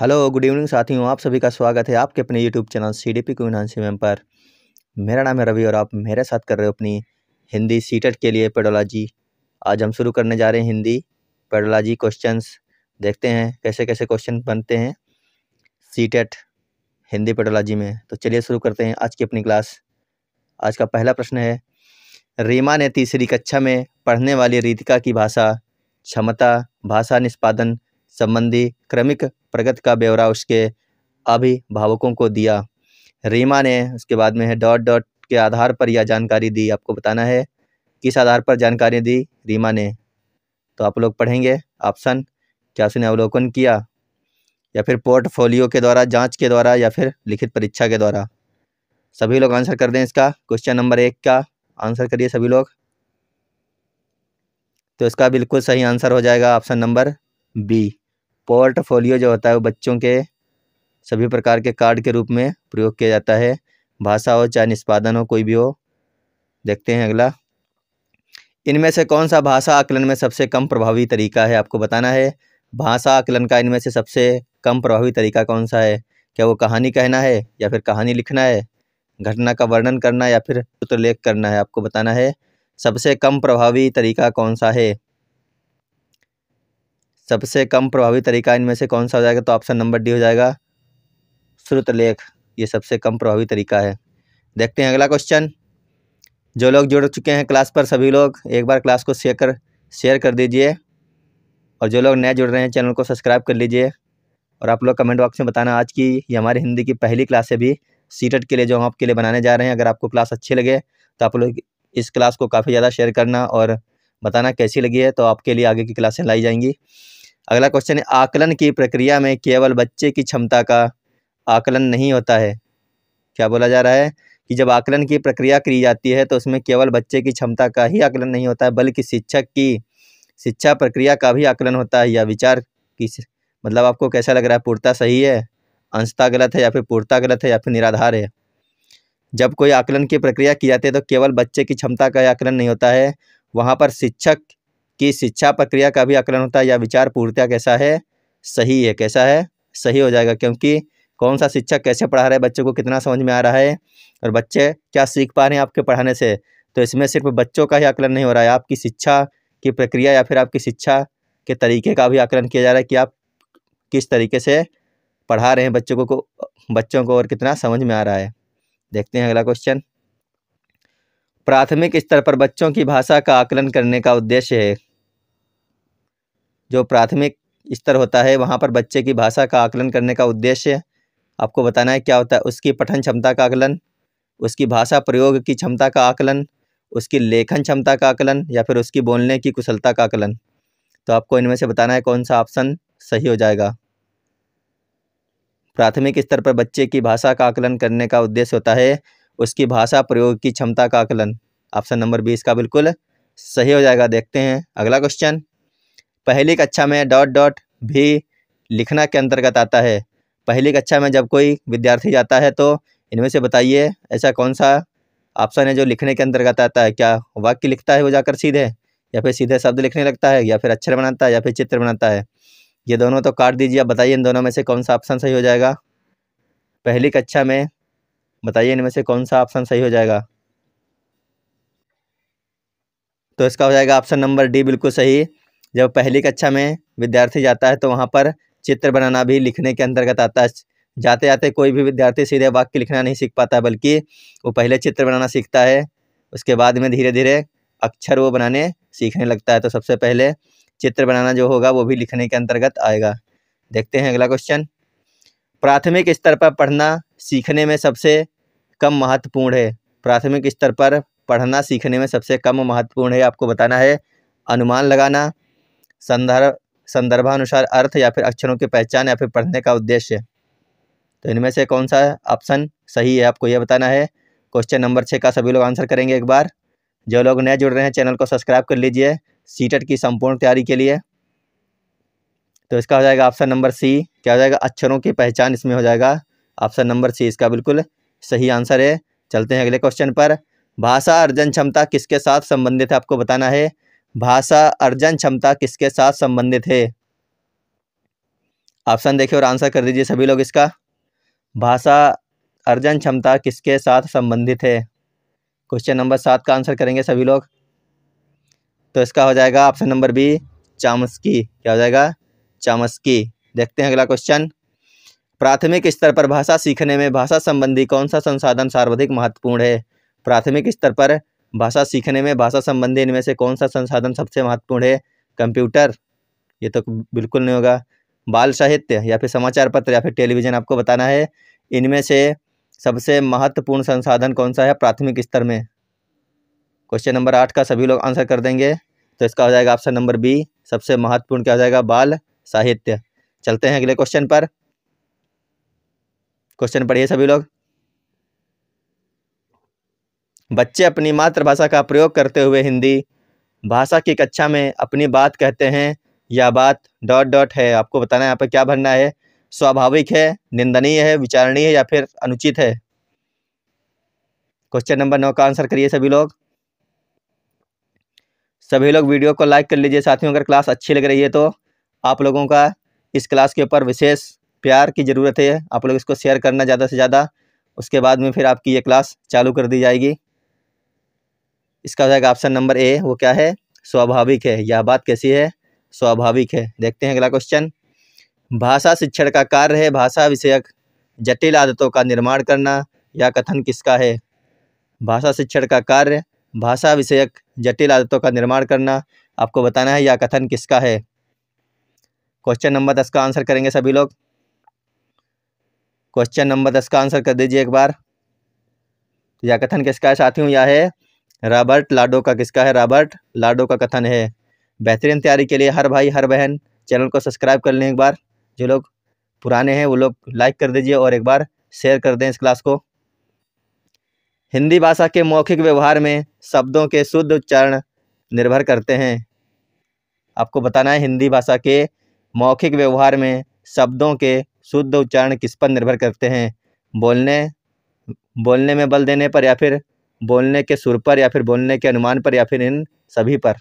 hello good evening साथियों आप सभी का स्वागत है आपके अपने YouTube channel C D P ma'am पर मेरा नाम है रवि और आप मेरे साथ कर रहे हो अपनी हिंदी सीटेट e के लिए पेडोलॉजी आज हम शुरू करने जा रहे हैं हिंदी पेडोलॉजी क्वेश्चंस देखते हैं कैसे कैसे क्वेश्चन बनते हैं सीटेट e हिंदी पेडोलॉजी में तो चलिए शुरू करते हैं आज की अपनी क्लास आज का पहला प्रश्न है रीमा ने तीसरी कक्षा में पढ़ने वाली रीतिका की भाषा क्षमता भाषा निष्पादन संबंधी क्रमिक प्रगति का ब्यौरा उसके अभिभावकों को दिया रीमा ने उसके बाद में है डॉट डॉट के आधार पर यह जानकारी दी आपको बताना है किस आधार पर जानकारी दी रीमा ने तो आप लोग पढ़ेंगे ऑप्शन क्या उसने अवलोकन किया या फिर पोर्टफोलियो के द्वारा जांच के द्वारा या फिर लिखित परीक्षा के द्वारा सभी लोग आंसर कर दें इसका क्वेश्चन नंबर एक का आंसर करिए सभी लोग तो इसका बिल्कुल सही आंसर हो जाएगा ऑप्शन नंबर बी पोर्टफोलियो जो होता है वो बच्चों के सभी प्रकार के कार्ड के रूप में प्रयोग किया जाता है भाषा हो चाहे निष्पादन हो कोई भी हो देखते हैं अगला इनमें से कौन सा भाषा आकलन में सबसे कम प्रभावी तरीका है आपको बताना है भाषा आकलन का इनमें से सबसे कम प्रभावी तरीका कौन सा है क्या वो कहानी कहना है या फिर कहानी लिखना है घटना का वर्णन करना या फिर चित्रलेख करना है आपको बताना है सबसे कम प्रभावी तरीका कौन सा है सबसे कम प्रभावी तरीका इनमें से कौन सा हो जाएगा तो ऑप्शन नंबर डी हो जाएगा श्रुतलेख ये सबसे कम प्रभावी तरीका है देखते हैं अगला क्वेश्चन जो लोग जुड़ चुके हैं क्लास पर सभी लोग एक बार क्लास को शेयर कर शेयर कर दीजिए और जो लोग नए जुड़ रहे हैं चैनल को सब्सक्राइब कर लीजिए और आप लोग कमेंट बॉक्स में बताना आज की ये हमारी हिंदी की पहली क्लास है भी सीटेट e के लिए जो हम आपके लिए बनाने जा रहे हैं अगर आपको क्लास अच्छी लगे तो आप लोग इस क्लास को काफ़ी ज़्यादा शेयर करना और बताना कैसी लगी है तो आपके लिए आगे की क्लासें लाई जाएंगी अगला क्वेश्चन है आकलन की प्रक्रिया में केवल बच्चे की क्षमता का आकलन नहीं होता है क्या बोला जा रहा है कि जब आकलन की प्रक्रिया की जाती है तो उसमें केवल बच्चे की क्षमता का ही आकलन नहीं होता है बल्कि शिक्षक की शिक्षा प्रक्रिया का भी आकलन होता है या विचार की मतलब आपको कैसा लग रहा है पूर्ता सही है अंशता गलत है या फिर पूर्ता गलत है या फिर निराधार है जब कोई आकलन की प्रक्रिया की जाती है तो केवल बच्चे की क्षमता का आकलन नहीं होता है वहाँ पर शिक्षक कि शिक्षा प्रक्रिया का भी आकलन होता है या विचार पूर्णता कैसा है सही है कैसा है सही हो जाएगा क्योंकि कौन सा शिक्षक कैसे पढ़ा रहा है बच्चों को कितना समझ में आ रहा है और बच्चे क्या सीख पा रहे हैं आपके पढ़ाने से तो इसमें सिर्फ बच्चों का ही आकलन नहीं हो रहा है आपकी शिक्षा की प्रक्रिया या फिर आपकी शिक्षा के तरीके का भी आकलन किया जा रहा है कि आप किस तरीके से पढ़ा रहे हैं बच्चों को बच्चों को और कितना समझ में आ रहा है देखते हैं अगला क्वेश्चन प्राथमिक स्तर पर बच्चों की भाषा का आकलन करने का उद्देश्य है जो प्राथमिक स्तर होता है वहाँ पर बच्चे की भाषा का आकलन करने का उद्देश्य आपको बताना है क्या होता है उसकी पठन क्षमता का आकलन उसकी भाषा प्रयोग की क्षमता का आकलन उसकी लेखन क्षमता का आकलन या फिर उसकी बोलने की कुशलता का आकलन तो आपको इनमें से बताना है कौन सा ऑप्शन सही हो जाएगा प्राथमिक स्तर पर बच्चे की भाषा का आकलन करने का उद्देश्य होता है उसकी भाषा प्रयोग की क्षमता का आकलन ऑप्शन नंबर बीस का बिल्कुल सही हो जाएगा देखते हैं अगला क्वेश्चन पहली कक्षा में डॉट डॉट भी लिखना के अंतर्गत आता है पहली कक्षा में जब कोई विद्यार्थी जाता है तो इनमें से बताइए ऐसा कौन सा ऑप्शन है जो लिखने के अंतर्गत आता है क्या वाक्य लिखता है वो जाकर सीधे या फिर सीधे शब्द लिखने लगता है या फिर अक्षर बनाता है या फिर चित्र बनाता है ये दोनों तो काट दीजिए आप बताइए इन दोनों में से कौन सा ऑप्शन सही हो जाएगा पहली कक्षा में बताइए इनमें से कौन सा ऑप्शन सही हो जाएगा तो इसका हो जाएगा ऑप्शन नंबर डी बिल्कुल सही जब पहली कक्षा में विद्यार्थी जाता है तो वहाँ पर चित्र बनाना भी लिखने के अंतर्गत आता है जाते जाते कोई भी विद्यार्थी सीधे वाक्य लिखना नहीं सीख पाता बल्कि वो पहले चित्र बनाना सीखता है उसके बाद में धीरे धीरे अक्षर वो बनाने सीखने लगता है तो सबसे पहले चित्र बनाना जो होगा वो भी लिखने के अंतर्गत आएगा देखते हैं अगला क्वेश्चन प्राथमिक स्तर पर पढ़ना सीखने में सबसे कम महत्वपूर्ण है प्राथमिक स्तर पर पढ़ना सीखने में सबसे कम महत्वपूर्ण है आपको बताना है अनुमान लगाना संदर्भ संदर्भानुसार अर्थ या फिर अक्षरों की पहचान या फिर पढ़ने का उद्देश्य तो इनमें से कौन सा ऑप्शन सही है आपको यह बताना है क्वेश्चन नंबर छः का सभी लोग आंसर करेंगे एक बार जो लोग नए जुड़ रहे हैं चैनल को सब्सक्राइब कर लीजिए सीटेट की संपूर्ण तैयारी के लिए तो इसका हो जाएगा ऑप्शन नंबर सी क्या हो जाएगा अक्षरों की पहचान इसमें हो जाएगा ऑप्शन नंबर सी इसका बिल्कुल सही आंसर है चलते हैं अगले क्वेश्चन पर भाषा अर्जन क्षमता किसके साथ संबंधित है आपको बताना है भाषा अर्जन क्षमता किसके साथ संबंधित है ऑप्शन देखिए और आंसर कर दीजिए सभी लोग इसका भाषा अर्जन क्षमता किसके साथ संबंधित है क्वेश्चन नंबर सात का आंसर करेंगे सभी लोग तो इसका हो जाएगा ऑप्शन नंबर बी चामस्की क्या हो जाएगा चामस्की देखते हैं अगला क्वेश्चन प्राथमिक स्तर पर भाषा सीखने में भाषा संबंधी कौन सा संसाधन सर्वाधिक महत्वपूर्ण है प्राथमिक स्तर पर भाषा सीखने में भाषा संबंधी इनमें से कौन सा संसाधन सबसे महत्वपूर्ण है कंप्यूटर ये तो बिल्कुल नहीं होगा बाल साहित्य या फिर समाचार पत्र या फिर टेलीविज़न आपको बताना है इनमें से सबसे महत्वपूर्ण संसाधन कौन सा है प्राथमिक स्तर में क्वेश्चन नंबर आठ का सभी लोग आंसर कर देंगे तो इसका हो जाएगा ऑप्शन नंबर बी सबसे महत्वपूर्ण क्या हो जाएगा बाल साहित्य चलते हैं अगले क्वेश्चन पर क्वेश्चन पढ़िए सभी लोग बच्चे अपनी मातृभाषा का प्रयोग करते हुए हिंदी भाषा की कक्षा में अपनी बात कहते हैं या बात डॉट डॉट है आपको बताना है यहाँ पर क्या भरना है स्वाभाविक है निंदनीय है विचारणीय है या फिर अनुचित है क्वेश्चन नंबर नौ का आंसर करिए सभी लोग सभी लोग वीडियो को लाइक कर लीजिए साथियों अगर क्लास अच्छी लग रही है तो आप लोगों का इस क्लास के ऊपर विशेष प्यार की ज़रूरत है आप लोग इसको शेयर करना ज़्यादा से ज़्यादा उसके बाद में फिर आपकी ये क्लास चालू कर दी जाएगी इसका जाएगा ऑप्शन नंबर ए वो क्या है स्वाभाविक है यह बात कैसी है स्वाभाविक है देखते हैं अगला क्वेश्चन भाषा शिक्षण का कार्य है भाषा विषयक जटिल आदतों का निर्माण करना या कथन किसका है भाषा शिक्षण का कार्य भाषा विषयक जटिल आदतों का निर्माण करना आपको बताना है या कथन किसका है क्वेश्चन नंबर दस का आंसर करेंगे सभी लोग क्वेश्चन नंबर दस का आंसर कर दीजिए एक बार तो या कथन किसका है साथियों यह है रॉबर्ट लाडो का किसका है रॉबर्ट लाडो का कथन है बेहतरीन तैयारी के लिए हर भाई हर बहन चैनल को सब्सक्राइब कर लें एक बार जो लोग पुराने हैं वो लोग लाइक कर दीजिए और एक बार शेयर कर दें इस क्लास को हिंदी भाषा के मौखिक व्यवहार में शब्दों के शुद्ध उच्चारण निर्भर करते हैं आपको बताना है हिंदी भाषा के मौखिक व्यवहार में शब्दों के शुद्ध उच्चारण किस पर निर्भर करते हैं बोलने बोलने में बल देने पर या फिर बोलने के सुर पर या फिर बोलने के अनुमान पर या फिर इन सभी पर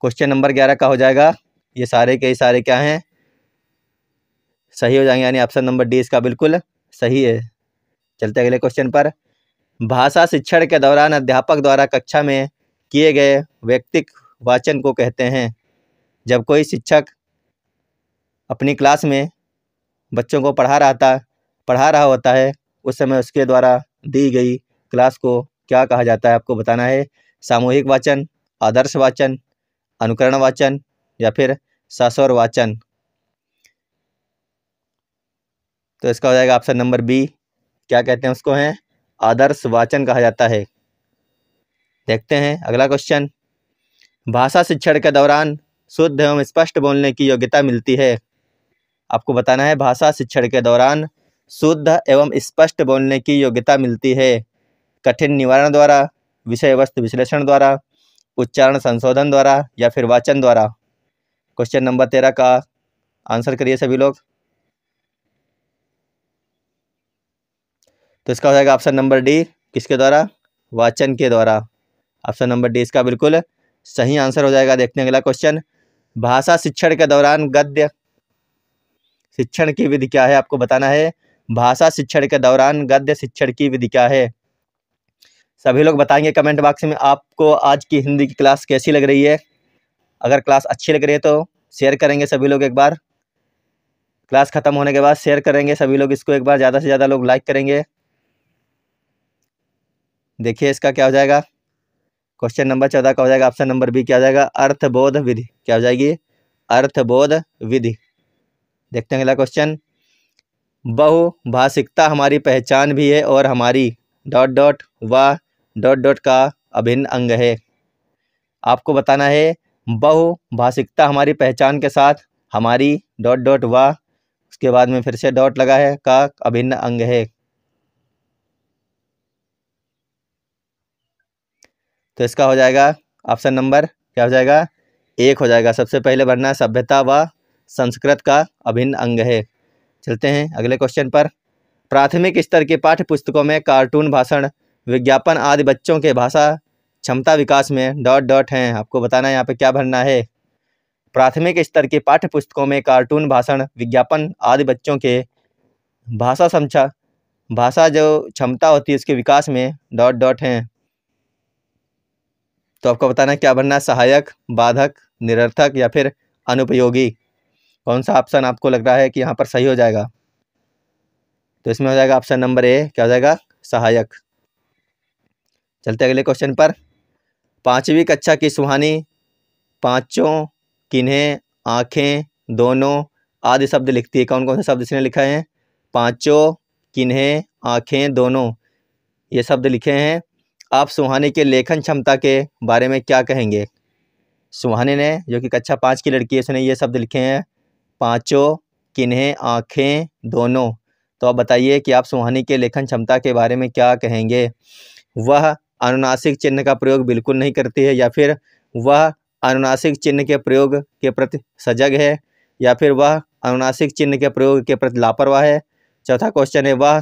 क्वेश्चन नंबर ग्यारह का हो जाएगा ये सारे के ही सारे क्या हैं सही हो जाएंगे यानी ऑप्शन नंबर डी इसका बिल्कुल सही है चलते अगले क्वेश्चन पर भाषा शिक्षण के दौरान अध्यापक द्वारा कक्षा में किए गए व्यक्तिक वाचन को कहते हैं जब कोई शिक्षक अपनी क्लास में बच्चों को पढ़ा रहा था पढ़ा रहा होता है उस समय उसके द्वारा दी गई क्लास को क्या कहा जाता है आपको बताना है सामूहिक वाचन आदर्श वाचन अनुकरण वाचन या फिर सासवर वाचन तो इसका हो जाएगा ऑप्शन नंबर बी क्या कहते हैं उसको हैं आदर्श वाचन कहा जाता है देखते हैं अगला क्वेश्चन भाषा शिक्षण के दौरान शुद्ध एवं स्पष्ट बोलने की योग्यता मिलती है आपको बताना है भाषा शिक्षण के दौरान शुद्ध एवं स्पष्ट बोलने की योग्यता मिलती है कठिन निवारण द्वारा विषय वस्तु विश्लेषण द्वारा उच्चारण संशोधन द्वारा या फिर वाचन द्वारा क्वेश्चन नंबर तेरह का आंसर करिए सभी लोग तो इसका हो जाएगा ऑप्शन नंबर डी किसके द्वारा वाचन के द्वारा ऑप्शन नंबर डी इसका बिल्कुल सही आंसर हो जाएगा देखते हैं अगला क्वेश्चन भाषा शिक्षण के दौरान गद्य शिक्षण की विधि क्या है आपको बताना है भाषा शिक्षण के दौरान गद्य शिक्षण की विधि क्या है सभी लोग बताएंगे कमेंट बॉक्स में आपको आज की हिंदी की क्लास कैसी लग रही है अगर क्लास अच्छी लग रही है तो शेयर करेंगे सभी लोग एक बार क्लास ख़त्म होने के बाद शेयर करेंगे सभी लोग इसको एक बार ज़्यादा से ज़्यादा लोग लाइक करेंगे देखिए इसका क्या हो जाएगा क्वेश्चन नंबर चौदह का हो जाएगा ऑप्शन नंबर बी क्या हो जाएगा अर्थबोध विधि क्या हो जाएगी अर्थबोध विधि देखते हैं अगला क्वेश्चन बहुभाषिकता हमारी पहचान भी है और हमारी डॉट डॉट व डॉट डॉट का अभिन्न अंग है आपको बताना है बहुभाषिकता हमारी पहचान के साथ हमारी डॉट डॉट व उसके बाद में फिर से डॉट लगा है का अभिन्न अंग है तो इसका हो जाएगा ऑप्शन नंबर क्या हो जाएगा एक हो जाएगा सबसे पहले भरना सभ्यता व संस्कृत का अभिन्न अंग है चलते हैं अगले क्वेश्चन पर प्राथमिक स्तर के पाठ्य पुस्तकों में कार्टून भाषण विज्ञापन आदि बच्चों के भाषा क्षमता विकास में डॉट डॉट हैं आपको बताना है यहाँ पे क्या भरना है प्राथमिक स्तर के पाठ्य पुस्तकों में कार्टून भाषण विज्ञापन आदि बच्चों के भाषा समझा भाषा जो क्षमता होती है उसके विकास में डॉट डॉट हैं तो आपको बताना क्या बनना सहायक बाधक निरर्थक या फिर अनुपयोगी कौन सा ऑप्शन आपको लग रहा है कि यहाँ पर सही हो जाएगा तो इसमें हो जाएगा ऑप्शन नंबर ए क्या हो जाएगा सहायक चलते अगले क्वेश्चन पर पाँचवीं कक्षा की सुहानी पाँचों किन्हें आँखें दोनों आदि शब्द लिखती है कौन कौन से शब्द इसने लिखे हैं पाँचों किन्हें आँखें दोनों ये शब्द लिखे हैं आप सुहानी के लेखन क्षमता के बारे में क्या कहेंगे सुहानी ने जो कि कक्षा पाँच की लड़की है उसने ये शब्द लिखे हैं पाँचों किन्हें आँखें दोनों तो अब बताइए कि आप सुहानी के लेखन क्षमता के बारे में क्या कहेंगे वह अनुनासिक चिन्ह का प्रयोग बिल्कुल नहीं करती है या फिर वह अनुनासिक चिन्ह के प्रयोग के प्रति सजग है या फिर वह अनुनासिक चिन्ह के प्रयोग के प्रति लापरवाह है चौथा क्वेश्चन है वह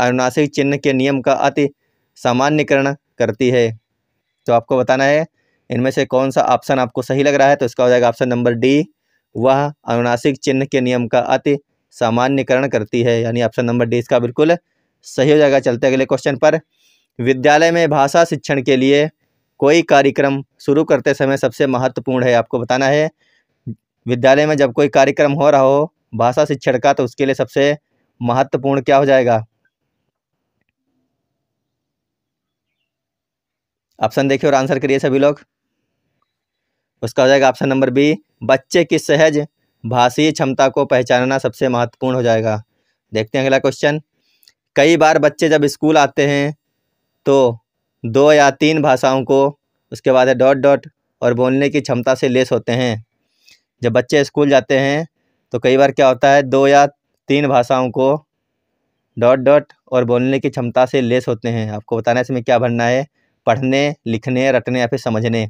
अनुनासिक चिन्ह के नियम का अति सामान्यकरण करती है तो आपको बताना है इनमें से कौन सा ऑप्शन आपको सही लग रहा है तो इसका हो जाएगा ऑप्शन नंबर डी वह अनुनासिक चिन्ह के नियम का अति सामान्यकरण करती है यानी ऑप्शन नंबर डी इसका बिल्कुल सही हो जाएगा चलते अगले क्वेश्चन पर विद्यालय में भाषा शिक्षण के लिए कोई कार्यक्रम शुरू करते समय सबसे महत्वपूर्ण है आपको बताना है विद्यालय में जब कोई कार्यक्रम हो रहा हो भाषा शिक्षण का तो उसके लिए सबसे महत्वपूर्ण क्या हो जाएगा ऑप्शन देखिए और आंसर करिए सभी लोग उसका हो जाएगा ऑप्शन नंबर बी बच्चे की सहज भाषीय क्षमता को पहचानना सबसे महत्वपूर्ण हो जाएगा देखते हैं अगला क्वेश्चन कई बार बच्चे जब स्कूल आते हैं तो दो या तीन भाषाओं को उसके बाद है डॉट डॉट और बोलने की क्षमता से लेस होते हैं जब बच्चे स्कूल जाते हैं तो कई बार क्या होता है दो या तीन भाषाओं को डॉट डॉट और बोलने की क्षमता से लेस होते हैं आपको बताना है इसमें क्या भरना है पढ़ने लिखने रटने या फिर समझने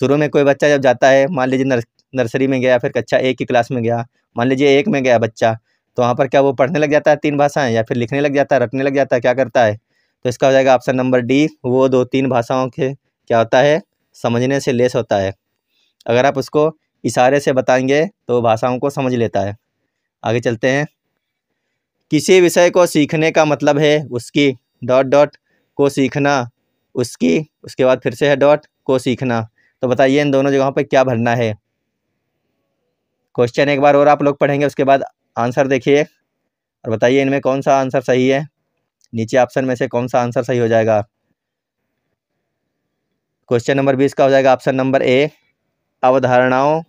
शुरू में कोई बच्चा जब जाता है मान लीजिए नर्स नर्सरी में गया फिर कक्षा एक की क्लास में गया मान लीजिए एक में गया बच्चा तो वहाँ पर क्या वो पढ़ने लग जाता है तीन भाषाएँ या फिर लिखने लग जाता है रटने लग जाता है क्या करता है तो इसका हो जाएगा ऑप्शन नंबर डी वो दो तीन भाषाओं के क्या होता है समझने से लेस होता है अगर आप उसको इशारे से बताएंगे तो भाषाओं को समझ लेता है आगे चलते हैं किसी विषय को सीखने का मतलब है उसकी डॉट डॉट को सीखना उसकी उसके बाद फिर से है डॉट को सीखना तो बताइए इन दोनों जगहों पर क्या भरना है क्वेश्चन एक बार और आप लोग पढ़ेंगे उसके बाद आंसर देखिए और बताइए इनमें कौन सा आंसर सही है नीचे ऑप्शन में से कौन सा आंसर सही हो जाएगा क्वेश्चन नंबर बीस का हो जाएगा ऑप्शन नंबर ए अवधारणाओं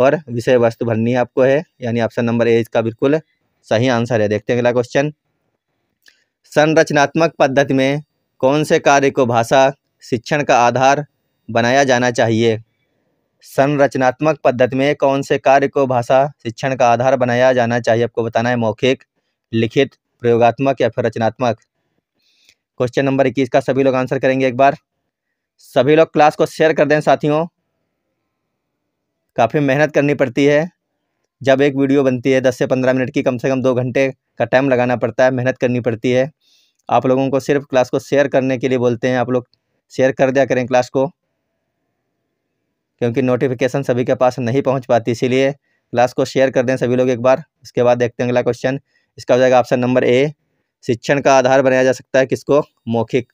और विषय वस्तु भरनी आपको है यानी ऑप्शन नंबर ए इसका बिल्कुल सही आंसर है देखते हैं अगला क्वेश्चन संरचनात्मक पद्धति में कौन से कार्य को भाषा शिक्षण का आधार बनाया जाना चाहिए संरचनात्मक पद्धति में कौन से कार्य को भाषा शिक्षण का आधार बनाया जाना चाहिए आपको बताना है मौखिक लिखित प्रयोगात्मक या फिर रचनात्मक क्वेश्चन नंबर इक्कीस का सभी लोग आंसर करेंगे एक बार सभी लोग क्लास को शेयर कर दें साथियों काफ़ी मेहनत करनी पड़ती है जब एक वीडियो बनती है दस से पंद्रह मिनट की कम से कम दो घंटे का टाइम लगाना पड़ता है मेहनत करनी पड़ती है आप लोगों को सिर्फ क्लास को शेयर करने के लिए बोलते हैं आप लोग शेयर कर दिया करें क्लास को क्योंकि नोटिफिकेशन सभी के पास नहीं पहुँच पाती इसीलिए क्लास को शेयर कर दें सभी लोग एक बार उसके बाद देखते हैं अगला क्वेश्चन इसका हो जाएगा ऑप्शन नंबर ए शिक्षण का आधार बनाया जा सकता है किसको मौखिक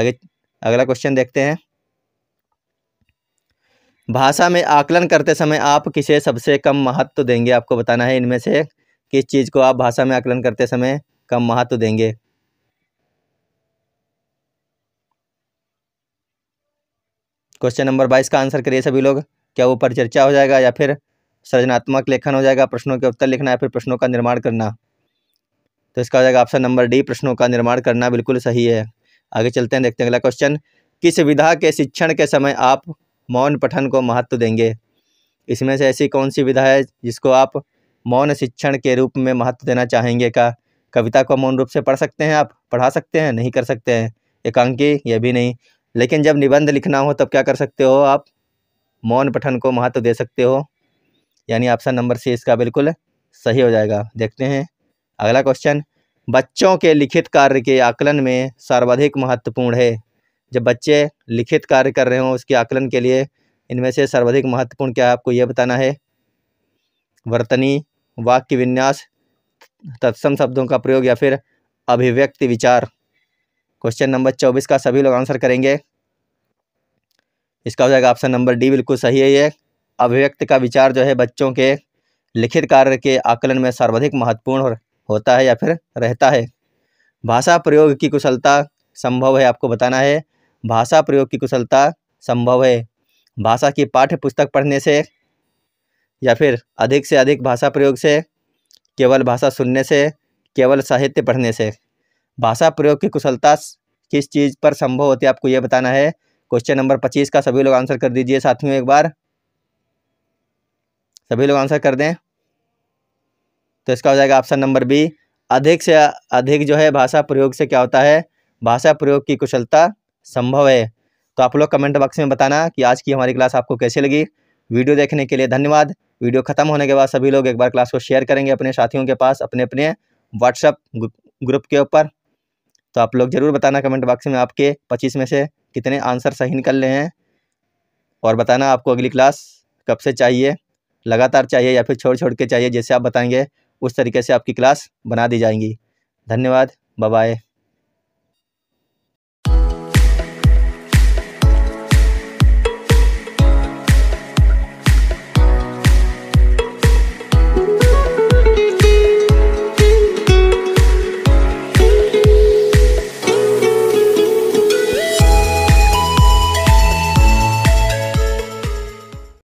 आगे अगला क्वेश्चन देखते हैं भाषा में आकलन करते समय आप किसे सबसे कम महत्व तो देंगे आपको बताना है इनमें से किस चीज़ को आप भाषा में आकलन करते समय कम महत्व तो देंगे क्वेश्चन नंबर बाईस का आंसर करिए सभी लोग क्या वो परिचर्चा हो जाएगा या फिर सृजनात्मक लेखन हो जाएगा प्रश्नों के उत्तर लिखना या फिर प्रश्नों का निर्माण करना तो इसका हो जाएगा ऑप्शन नंबर डी प्रश्नों का निर्माण करना बिल्कुल सही है आगे चलते हैं देखते हैं अगला क्वेश्चन किस विधा के शिक्षण के समय आप मौन पठन को महत्व देंगे इसमें से ऐसी कौन सी विधा है जिसको आप मौन शिक्षण के रूप में महत्व देना चाहेंगे का कविता को मौन रूप से पढ़ सकते हैं आप पढ़ा सकते हैं नहीं कर सकते हैं एकांकी यह भी नहीं लेकिन जब निबंध लिखना हो तब क्या कर सकते हो आप मौन पठन को महत्व दे सकते हो यानी ऑप्शन नंबर सी इसका बिल्कुल सही हो जाएगा देखते हैं अगला क्वेश्चन बच्चों के लिखित कार्य के आकलन में सर्वाधिक महत्वपूर्ण है जब बच्चे लिखित कार्य कर रहे हों उसके आकलन के लिए इनमें से सर्वाधिक महत्वपूर्ण क्या है आपको यह बताना है वर्तनी वाक्य विन्यास तत्सम शब्दों का प्रयोग या फिर अभिव्यक्ति विचार क्वेश्चन नंबर चौबीस का सभी लोग आंसर करेंगे इसका हो जाएगा ऑप्शन नंबर डी बिल्कुल सही है ये अभिव्यक्त का विचार जो है बच्चों के लिखित कार्य के आकलन में सर्वाधिक महत्वपूर्ण होता है या फिर रहता है भाषा प्रयोग की कुशलता संभव है आपको बताना है भाषा प्रयोग की कुशलता संभव है भाषा की पाठ्य पुस्तक पढ़ने से या फिर अधिक से अधिक भाषा प्रयोग से केवल भाषा सुनने से केवल साहित्य पढ़ने से भाषा प्रयोग की कुशलता किस चीज़ पर संभव होती है आपको यह बताना है क्वेश्चन नंबर पच्चीस का सभी लोग आंसर कर दीजिए साथियों एक बार सभी लोग आंसर कर दें तो इसका हो जाएगा ऑप्शन नंबर बी अधिक से अधिक जो है भाषा प्रयोग से क्या होता है भाषा प्रयोग की कुशलता संभव है तो आप लोग कमेंट बॉक्स में बताना कि आज की हमारी क्लास आपको कैसी लगी वीडियो देखने के लिए धन्यवाद वीडियो खत्म होने के बाद सभी लोग एक बार क्लास को शेयर करेंगे अपने साथियों के पास अपने अपने व्हाट्सएप ग्रुप के ऊपर तो आप लोग ज़रूर बताना कमेंट बॉक्स में आपके पच्चीस में से कितने आंसर सही निकल रहे हैं और बताना आपको अगली क्लास कब से चाहिए लगातार चाहिए या फिर छोड़ छोड़ के चाहिए जैसे आप बताएंगे उस तरीके से आपकी क्लास बना दी जाएंगी धन्यवाद बाय